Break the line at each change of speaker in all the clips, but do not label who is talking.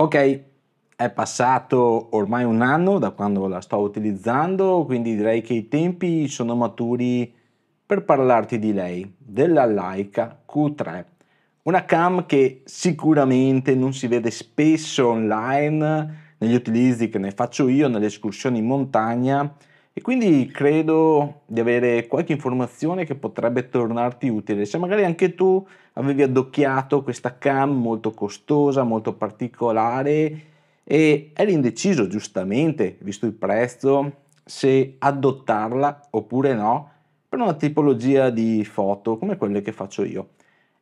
Ok, è passato ormai un anno da quando la sto utilizzando, quindi direi che i tempi sono maturi per parlarti di lei, della Leica Q3. Una cam che sicuramente non si vede spesso online negli utilizzi che ne faccio io nelle escursioni in montagna e quindi credo di avere qualche informazione che potrebbe tornarti utile. Se magari anche tu avevi addocchiato questa cam molto costosa, molto particolare e eri indeciso giustamente, visto il prezzo, se adottarla oppure no per una tipologia di foto come quelle che faccio io.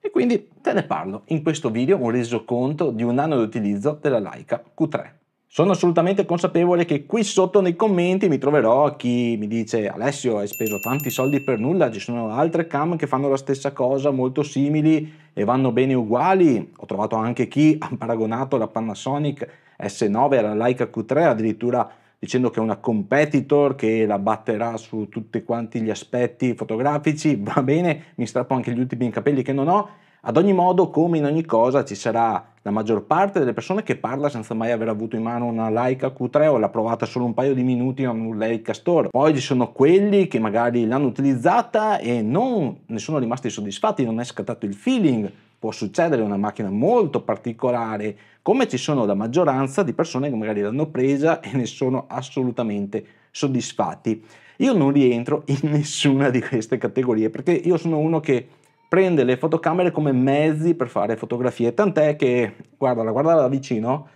E quindi te ne parlo in questo video, un resoconto di un anno di utilizzo della Leica Q3. Sono assolutamente consapevole che qui sotto nei commenti mi troverò chi mi dice Alessio hai speso tanti soldi per nulla, ci sono altre cam che fanno la stessa cosa, molto simili e vanno bene uguali. Ho trovato anche chi ha paragonato la Panasonic S9 alla Leica Q3 addirittura dicendo che è una competitor che la batterà su tutti quanti gli aspetti fotografici, va bene, mi strappo anche gli ultimi capelli che non ho ad ogni modo, come in ogni cosa, ci sarà la maggior parte delle persone che parla senza mai aver avuto in mano una Leica Q3 o l'ha provata solo un paio di minuti con un Leica Store. Poi ci sono quelli che magari l'hanno utilizzata e non ne sono rimasti soddisfatti, non è scattato il feeling. Può succedere, è una macchina molto particolare, come ci sono la maggioranza di persone che magari l'hanno presa e ne sono assolutamente soddisfatti. Io non rientro in nessuna di queste categorie perché io sono uno che prende le fotocamere come mezzi per fare fotografie, tant'è che, guardala, guardala da vicino,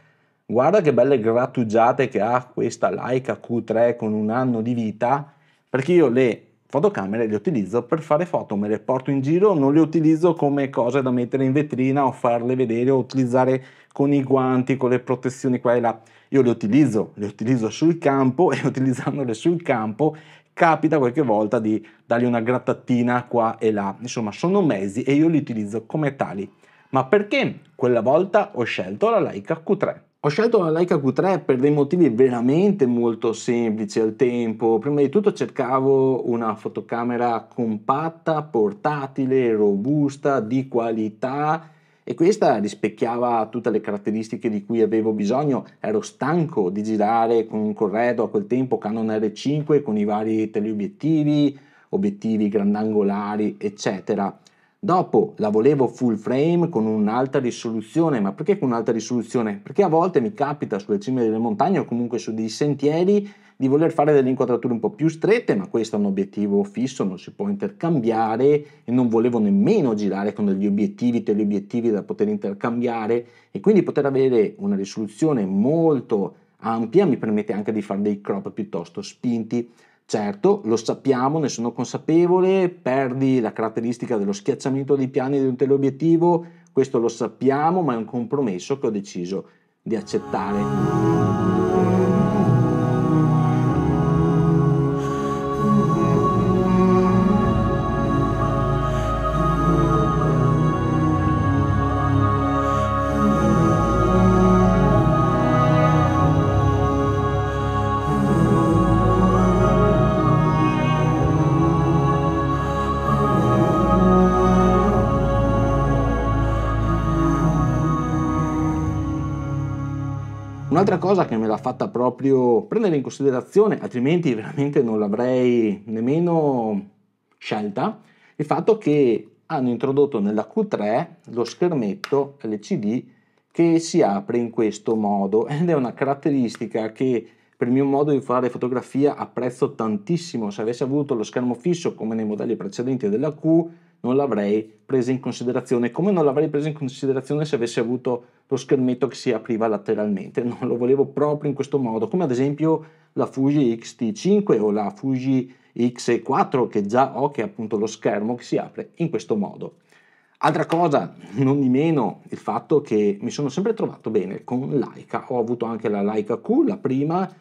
guarda che belle grattugiate che ha questa Leica Q3 con un anno di vita, perché io le fotocamere le utilizzo per fare foto, me le porto in giro, non le utilizzo come cose da mettere in vetrina o farle vedere o utilizzare con i guanti, con le protezioni qua e là. Io le utilizzo, le utilizzo sul campo e utilizzandole sul campo capita qualche volta di dargli una grattatina qua e là, insomma sono mezzi e io li utilizzo come tali. Ma perché quella volta ho scelto la Leica Q3? Ho scelto la Leica Q3 per dei motivi veramente molto semplici al tempo. Prima di tutto cercavo una fotocamera compatta, portatile, robusta, di qualità e questa rispecchiava tutte le caratteristiche di cui avevo bisogno, ero stanco di girare con un corredo a quel tempo Canon R5 con i vari teleobiettivi, obiettivi grandangolari eccetera. Dopo la volevo full frame con un'alta risoluzione, ma perché con un'alta risoluzione? Perché a volte mi capita sulle cime delle montagne o comunque su dei sentieri di voler fare delle inquadrature un po' più strette, ma questo è un obiettivo fisso, non si può intercambiare e non volevo nemmeno girare con degli obiettivi, teleobiettivi da poter intercambiare e quindi poter avere una risoluzione molto ampia mi permette anche di fare dei crop piuttosto spinti. Certo, lo sappiamo, ne sono consapevole, perdi la caratteristica dello schiacciamento dei piani di un teleobiettivo, questo lo sappiamo, ma è un compromesso che ho deciso di accettare. Un'altra cosa che me l'ha fatta proprio prendere in considerazione, altrimenti veramente non l'avrei nemmeno scelta, è il fatto che hanno introdotto nella Q3 lo schermetto LCD che si apre in questo modo ed è una caratteristica che per il mio modo di fare fotografia apprezzo tantissimo. Se avessi avuto lo schermo fisso come nei modelli precedenti della Q non l'avrei presa in considerazione, come non l'avrei presa in considerazione se avessi avuto lo schermetto che si apriva lateralmente, non lo volevo proprio in questo modo, come ad esempio la Fuji X-T5 o la Fuji X4 che già ho, che è appunto lo schermo che si apre in questo modo. Altra cosa, non di meno, il fatto che mi sono sempre trovato bene con Leica, ho avuto anche la Leica Q, la prima,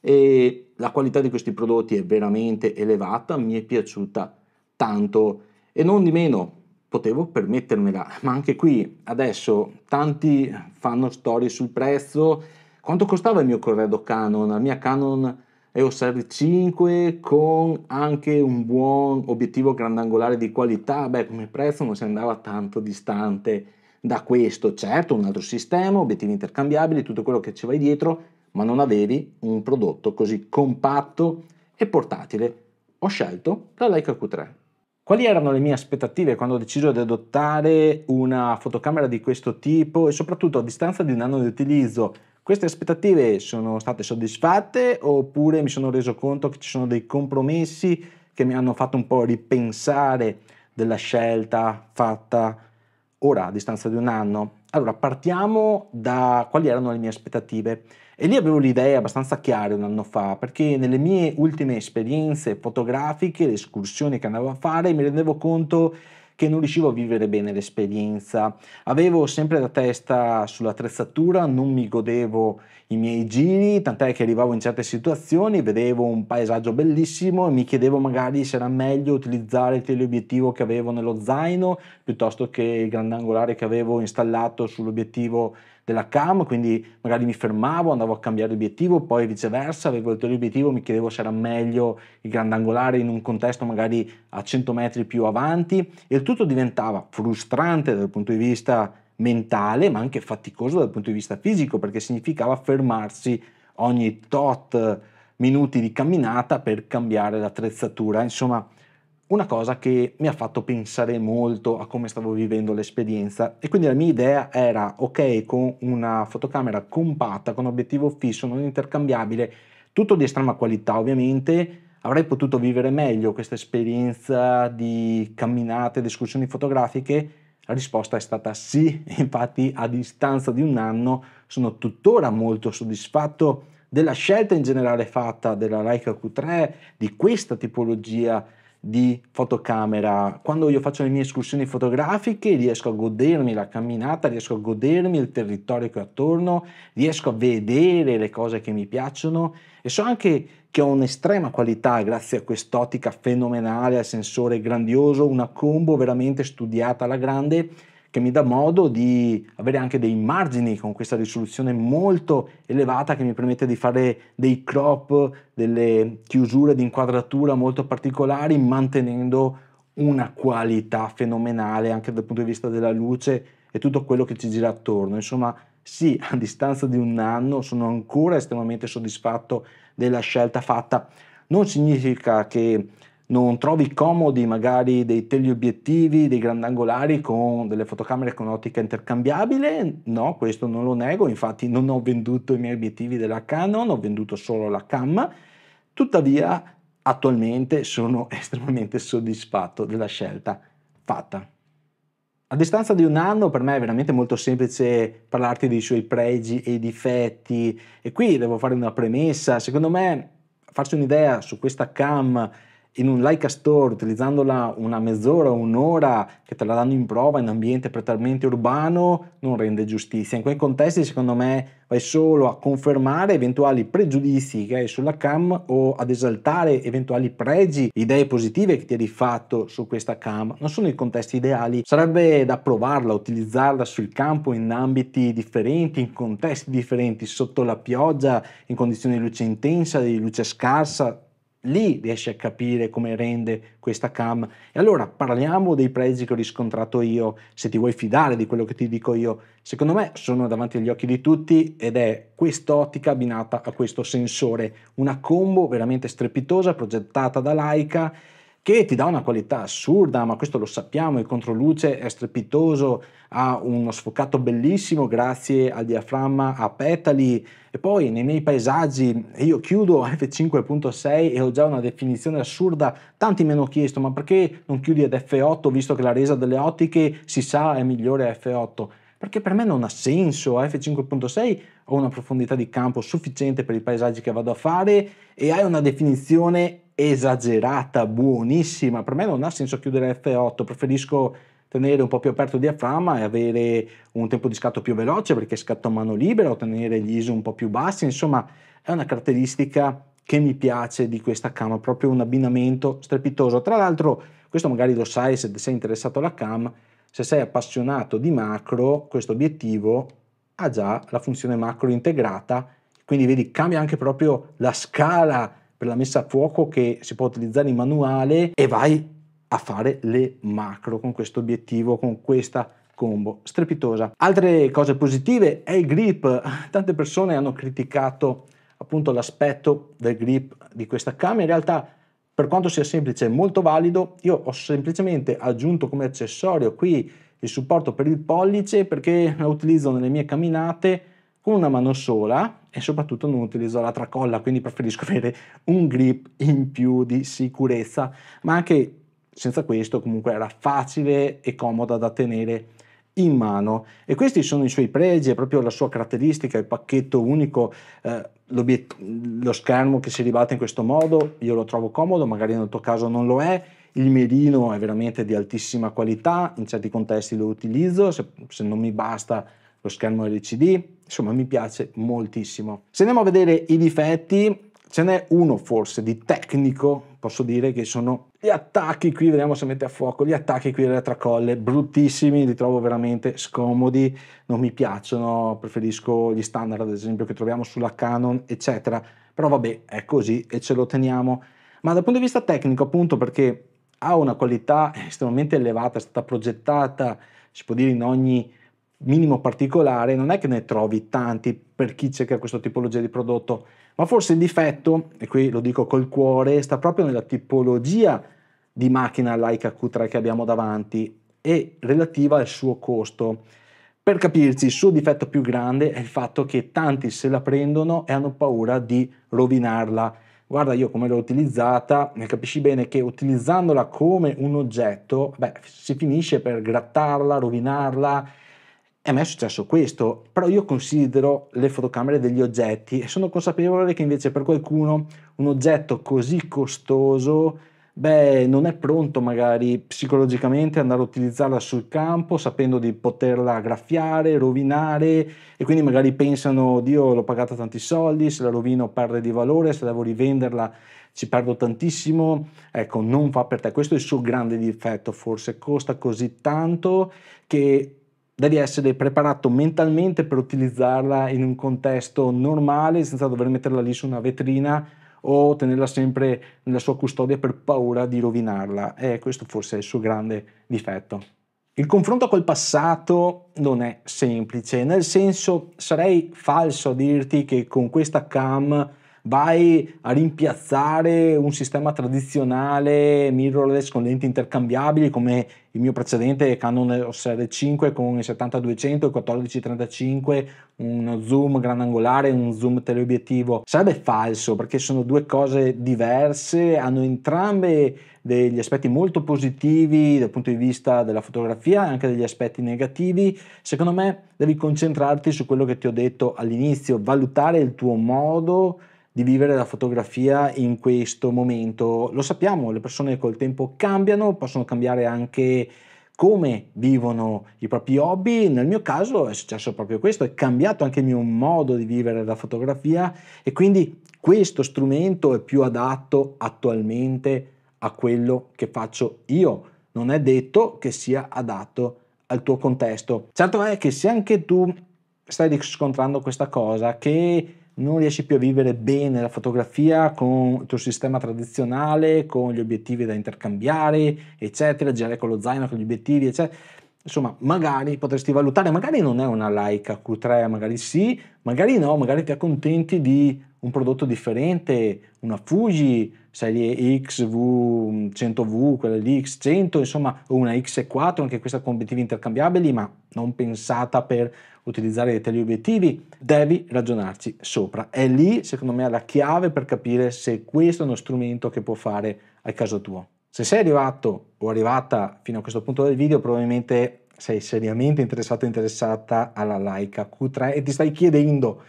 e la qualità di questi prodotti è veramente elevata, mi è piaciuta tanto. E non di meno, potevo permettermela, ma anche qui adesso tanti fanno storie sul prezzo. Quanto costava il mio corredo Canon? La mia Canon EOS R5 con anche un buon obiettivo grandangolare di qualità, beh come prezzo non si andava tanto distante da questo, certo un altro sistema, obiettivi intercambiabili, tutto quello che ci vai dietro, ma non avevi un prodotto così compatto e portatile. Ho scelto la Leica Q3. Quali erano le mie aspettative quando ho deciso di adottare una fotocamera di questo tipo e soprattutto a distanza di un anno di utilizzo? Queste aspettative sono state soddisfatte oppure mi sono reso conto che ci sono dei compromessi che mi hanno fatto un po' ripensare della scelta fatta ora a distanza di un anno? Allora, partiamo da quali erano le mie aspettative. E lì avevo le idee abbastanza chiare un anno fa, perché nelle mie ultime esperienze fotografiche, le escursioni che andavo a fare, mi rendevo conto che non riuscivo a vivere bene l'esperienza. Avevo sempre la testa sull'attrezzatura, non mi godevo i miei giri, tant'è che arrivavo in certe situazioni, vedevo un paesaggio bellissimo e mi chiedevo magari se era meglio utilizzare il teleobiettivo che avevo nello zaino piuttosto che il grandangolare che avevo installato sull'obiettivo della CAM, quindi magari mi fermavo, andavo a cambiare obiettivo, poi viceversa, avevo il tuo obiettivo, mi chiedevo se era meglio il grandangolare in un contesto magari a 100 metri più avanti e il tutto diventava frustrante dal punto di vista mentale, ma anche faticoso dal punto di vista fisico, perché significava fermarsi ogni tot minuti di camminata per cambiare l'attrezzatura, insomma una cosa che mi ha fatto pensare molto a come stavo vivendo l'esperienza e quindi la mia idea era ok con una fotocamera compatta con obiettivo fisso non intercambiabile tutto di estrema qualità ovviamente avrei potuto vivere meglio questa esperienza di camminate, di escursioni fotografiche la risposta è stata sì, infatti a distanza di un anno sono tuttora molto soddisfatto della scelta in generale fatta della Leica Q3, di questa tipologia di fotocamera. Quando io faccio le mie escursioni fotografiche riesco a godermi la camminata, riesco a godermi il territorio che ho attorno, riesco a vedere le cose che mi piacciono e so anche che ho un'estrema qualità grazie a quest'ottica fenomenale, al sensore grandioso, una combo veramente studiata alla grande che mi dà modo di avere anche dei margini con questa risoluzione molto elevata che mi permette di fare dei crop, delle chiusure di inquadratura molto particolari mantenendo una qualità fenomenale anche dal punto di vista della luce e tutto quello che ci gira attorno. Insomma, sì, a distanza di un anno sono ancora estremamente soddisfatto della scelta fatta. Non significa che non trovi comodi magari dei teleobiettivi, dei grandangolari con delle fotocamere con ottica intercambiabile? No, questo non lo nego, infatti non ho venduto i miei obiettivi della Canon, ho venduto solo la cam, tuttavia attualmente sono estremamente soddisfatto della scelta fatta. A distanza di un anno per me è veramente molto semplice parlarti dei suoi pregi e difetti e qui devo fare una premessa, secondo me farsi un'idea su questa cam in un Leica Store utilizzandola una mezz'ora, un'ora, che te la danno in prova in un ambiente prettamente urbano, non rende giustizia. In quei contesti, secondo me, vai solo a confermare eventuali pregiudizi che hai sulla cam o ad esaltare eventuali pregi, idee positive che ti hai fatto su questa cam. Non sono i contesti ideali, sarebbe da provarla, utilizzarla sul campo in ambiti differenti, in contesti differenti, sotto la pioggia, in condizioni di luce intensa, di luce scarsa, lì riesci a capire come rende questa cam. E allora parliamo dei prezzi che ho riscontrato io, se ti vuoi fidare di quello che ti dico io, secondo me sono davanti agli occhi di tutti ed è quest'ottica abbinata a questo sensore, una combo veramente strepitosa progettata da Leica che ti dà una qualità assurda, ma questo lo sappiamo, il controluce è strepitoso, ha uno sfocato bellissimo grazie al diaframma a petali e poi nei miei paesaggi io chiudo F5.6 e ho già una definizione assurda, tanti mi hanno chiesto ma perché non chiudi ad F8 visto che la resa delle ottiche si sa è migliore a F8? Perché per me non ha senso, a F5.6 ho una profondità di campo sufficiente per i paesaggi che vado a fare e hai una definizione esagerata, buonissima. Per me non ha senso chiudere F8, preferisco tenere un po' più aperto il diaframma e avere un tempo di scatto più veloce perché scatto a mano libera o tenere gli ISO un po' più bassi, insomma è una caratteristica che mi piace di questa cam, proprio un abbinamento strepitoso. Tra l'altro, questo magari lo sai se sei interessato alla cam, se sei appassionato di macro, questo obiettivo ha già la funzione macro integrata, quindi vedi cambia anche proprio la scala per la messa a fuoco che si può utilizzare in manuale e vai a fare le macro con questo obiettivo, con questa combo strepitosa. Altre cose positive è il grip. Tante persone hanno criticato appunto l'aspetto del grip di questa camera. In realtà per quanto sia semplice e molto valido, io ho semplicemente aggiunto come accessorio qui il supporto per il pollice perché la utilizzo nelle mie camminate con una mano sola e soprattutto non utilizzo la tracolla, quindi preferisco avere un grip in più di sicurezza, ma anche senza questo comunque era facile e comoda da tenere in mano e questi sono i suoi pregi, è proprio la sua caratteristica, il pacchetto unico, eh, lo schermo che si ribalta in questo modo, io lo trovo comodo, magari nel tuo caso non lo è, il merino è veramente di altissima qualità, in certi contesti lo utilizzo, se, se non mi basta lo schermo LCD, insomma mi piace moltissimo. Se andiamo a vedere i difetti, ce n'è uno forse di tecnico, posso dire che sono gli attacchi qui, vediamo se mette a fuoco, gli attacchi qui della tracolle, bruttissimi, li trovo veramente scomodi, non mi piacciono, preferisco gli standard ad esempio che troviamo sulla Canon, eccetera, però vabbè, è così e ce lo teniamo. Ma dal punto di vista tecnico appunto perché ha una qualità estremamente elevata, è stata progettata, si può dire in ogni minimo particolare, non è che ne trovi tanti per chi cerca questo tipologia di prodotto, ma forse il difetto, e qui lo dico col cuore, sta proprio nella tipologia di macchina Leica Q3 che abbiamo davanti e relativa al suo costo. Per capirci, il suo difetto più grande è il fatto che tanti se la prendono e hanno paura di rovinarla. Guarda io come l'ho utilizzata, capisci bene che utilizzandola come un oggetto, beh, si finisce per grattarla, rovinarla, eh, a me è successo questo, però io considero le fotocamere degli oggetti e sono consapevole che invece per qualcuno un oggetto così costoso, beh, non è pronto magari psicologicamente ad andare a utilizzarla sul campo sapendo di poterla graffiare, rovinare e quindi magari pensano, Dio l'ho pagata tanti soldi, se la rovino perde di valore, se devo rivenderla ci perdo tantissimo, ecco, non fa per te. Questo è il suo grande difetto, forse costa così tanto che devi essere preparato mentalmente per utilizzarla in un contesto normale senza dover metterla lì su una vetrina o tenerla sempre nella sua custodia per paura di rovinarla e eh, questo forse è il suo grande difetto. Il confronto col passato non è semplice, nel senso sarei falso a dirti che con questa cam vai a rimpiazzare un sistema tradizionale mirrorless con lenti intercambiabili come il mio precedente Canon OS R5 con il 70-200, il 14-35, un zoom granangolare, un zoom teleobiettivo. Sarebbe falso perché sono due cose diverse, hanno entrambe degli aspetti molto positivi dal punto di vista della fotografia e anche degli aspetti negativi. Secondo me devi concentrarti su quello che ti ho detto all'inizio, valutare il tuo modo di vivere la fotografia in questo momento. Lo sappiamo, le persone col tempo cambiano, possono cambiare anche come vivono i propri hobby. Nel mio caso è successo proprio questo, è cambiato anche il mio modo di vivere la fotografia e quindi questo strumento è più adatto attualmente a quello che faccio io. Non è detto che sia adatto al tuo contesto. Certo è che se anche tu stai riscontrando questa cosa, che non riesci più a vivere bene la fotografia con il tuo sistema tradizionale, con gli obiettivi da intercambiare, eccetera, girare con lo zaino, con gli obiettivi, eccetera. Insomma, magari potresti valutare, magari non è una Leica Q3, magari sì, magari no, magari ti accontenti di un prodotto differente, una Fuji, serie X, V, 100V, quella di X100, insomma una X4, anche questa con obiettivi intercambiabili, ma non pensata per utilizzare i teleobiettivi, devi ragionarci sopra. È lì, secondo me, la chiave per capire se questo è uno strumento che può fare al caso tuo. Se sei arrivato o arrivata fino a questo punto del video, probabilmente sei seriamente interessato o interessata alla Leica Q3 e ti stai chiedendo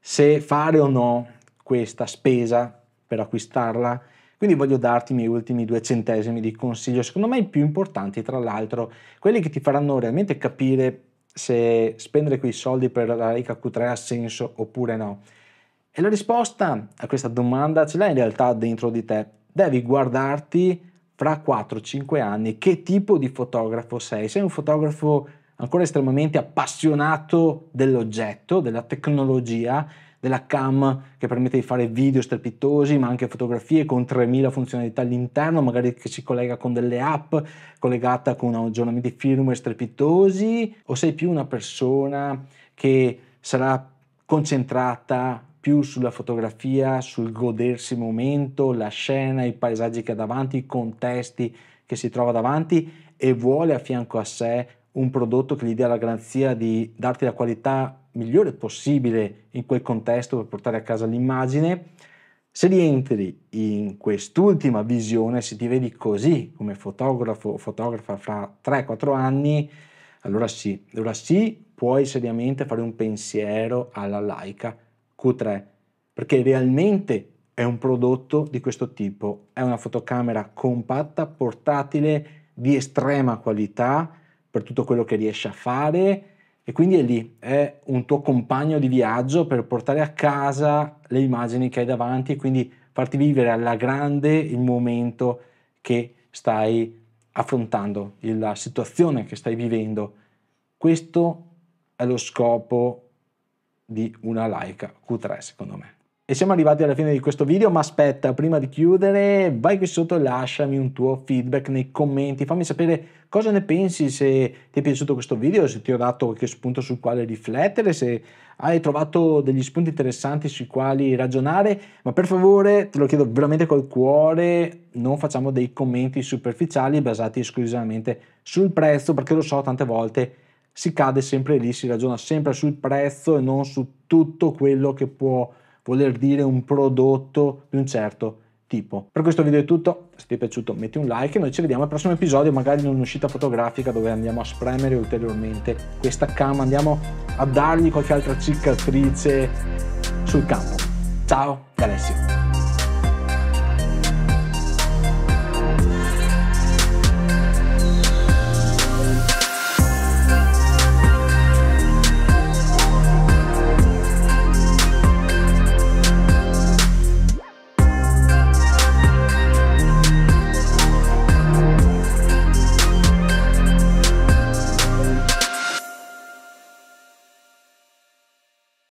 se fare o no questa spesa per acquistarla. Quindi voglio darti i miei ultimi due centesimi di consiglio, secondo me i più importanti tra l'altro, quelli che ti faranno realmente capire se spendere quei soldi per la Leica Q3 ha senso oppure no. E la risposta a questa domanda ce l'hai in realtà dentro di te. Devi guardarti fra 4-5 anni che tipo di fotografo sei. Sei un fotografo ancora estremamente appassionato dell'oggetto, della tecnologia, della cam che permette di fare video strepitosi, ma anche fotografie con 3000 funzionalità all'interno, magari che si collega con delle app, collegata con aggiornamenti firmware strepitosi, o sei più una persona che sarà concentrata più sulla fotografia, sul godersi il momento, la scena, i paesaggi che ha davanti, i contesti che si trova davanti e vuole a fianco a sé un prodotto che gli dia la garanzia di darti la qualità migliore possibile in quel contesto per portare a casa l'immagine, se rientri in quest'ultima visione, se ti vedi così come fotografo o fotografa fra 3-4 anni, allora sì, allora sì, puoi seriamente fare un pensiero alla Leica Q3, perché realmente è un prodotto di questo tipo, è una fotocamera compatta, portatile, di estrema qualità, per tutto quello che riesce a fare e quindi è lì, è un tuo compagno di viaggio per portare a casa le immagini che hai davanti e quindi farti vivere alla grande il momento che stai affrontando, la situazione che stai vivendo. Questo è lo scopo di una Leica Q3 secondo me. E siamo arrivati alla fine di questo video, ma aspetta, prima di chiudere, vai qui sotto e lasciami un tuo feedback nei commenti, fammi sapere cosa ne pensi, se ti è piaciuto questo video, se ti ho dato qualche spunto sul quale riflettere, se hai trovato degli spunti interessanti sui quali ragionare, ma per favore, te lo chiedo veramente col cuore, non facciamo dei commenti superficiali basati esclusivamente sul prezzo, perché lo so, tante volte si cade sempre lì, si ragiona sempre sul prezzo e non su tutto quello che può voler dire un prodotto di un certo tipo. Per questo video è tutto, se ti è piaciuto metti un like e noi ci vediamo al prossimo episodio, magari in un'uscita fotografica dove andiamo a spremere ulteriormente questa cam, andiamo a dargli qualche altra cicatrice sul campo. Ciao da Alessio!